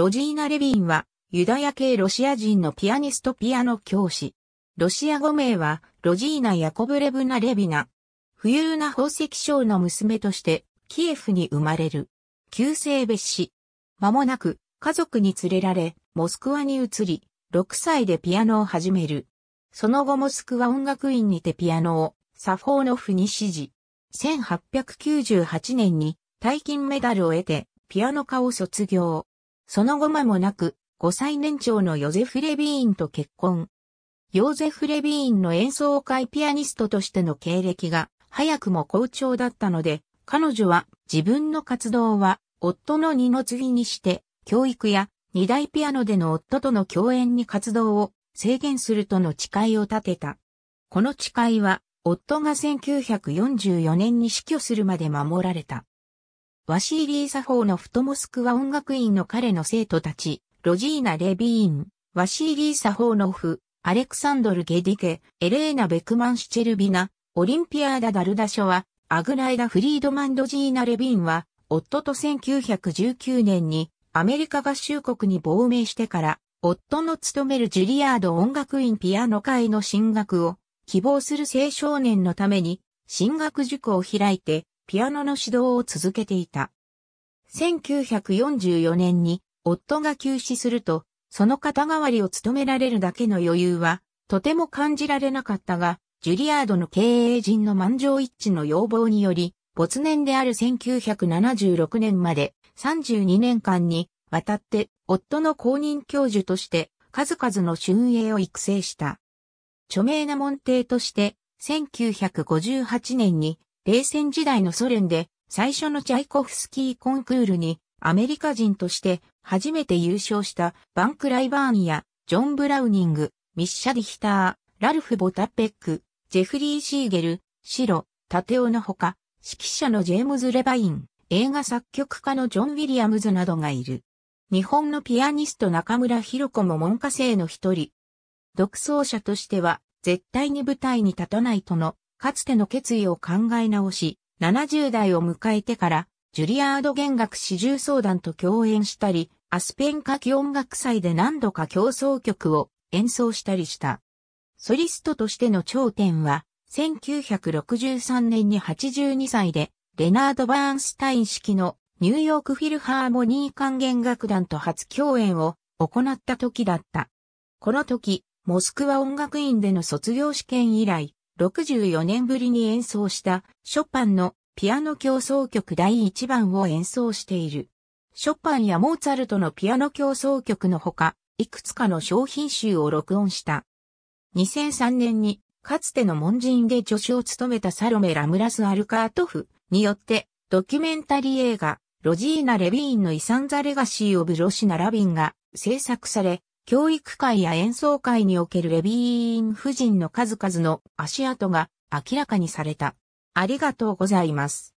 ロジーナ・レビンは、ユダヤ系ロシア人のピアニストピアノ教師。ロシア語名は、ロジーナ・ヤコブレブナ・レビナ。富裕な宝石商の娘として、キエフに生まれる。旧性別死。間もなく、家族に連れられ、モスクワに移り、6歳でピアノを始める。その後モスクワ音楽院にてピアノを、サフォーノフに指示。1898年に、大金メダルを得て、ピアノ科を卒業。その後間もなく、5歳年長のヨゼフ・レビーンと結婚。ヨゼフ・レビーンの演奏会ピアニストとしての経歴が早くも好調だったので、彼女は自分の活動は夫の二の次にして教育や二大ピアノでの夫との共演に活動を制限するとの誓いを立てた。この誓いは夫が1944年に死去するまで守られた。ワシーリー・サフォーのフトモスクワ音楽院の彼の生徒たち、ロジーナ・レビーン、ワシーリー・サフォーノフ、アレクサンドル・ゲディケ、エレーナ・ベクマン・シチェルビナ、オリンピアーダ・ダルダショワ、アグライダ・フリードマン・ドジーナ・レビーンは、夫と1919年にアメリカ合衆国に亡命してから、夫の勤めるジュリアード音楽院ピアノ会の進学を希望する青少年のために進学塾を開いてピアノの指導を続けていた。1944年に夫が急死すると、その肩代わりを務められるだけの余裕は、とても感じられなかったが、ジュリアードの経営陣の満場一致の要望により、没年である1976年まで32年間にわたって夫の公認教授として数々の春英を育成した。著名な門弟として1958年に冷戦時代のソ連で最初のチャイコフスキーコンクールにアメリカ人として初めて優勝したバンクライバーンやジョン・ブラウニング、ミッシャ・ディヒター、ラルフ・ボタペック、ジェフリー・シーゲル、シロ、タテオのほか、指揮者のジェームズ・レバイン、映画作曲家のジョン・ウィリアムズなどがいる。日本のピアニスト中村弘子も文科生の一人。独奏者としては絶対に舞台に立たないとのかつての決意を考え直し、70代を迎えてから、ジュリアード弦楽四重奏団と共演したり、アスペン歌器音楽祭で何度か競争曲を演奏したりした。ソリストとしての頂点は、1963年に82歳で、レナード・バーンスタイン式のニューヨークフィルハーモニー管弦楽団と初共演を行った時だった。この時、モスクワ音楽院での卒業試験以来、64年ぶりに演奏したショパンのピアノ協奏曲第1番を演奏している。ショパンやモーツァルトのピアノ協奏曲のほか、いくつかの商品集を録音した。2003年に、かつての門人で助手を務めたサロメ・ラムラス・アルカートフによって、ドキュメンタリー映画、ロジーナ・レビーンの遺産ザ・レガシー・オブ・ロシナ・ラビンが制作され、教育会や演奏会におけるレビーン夫人の数々の足跡が明らかにされた。ありがとうございます。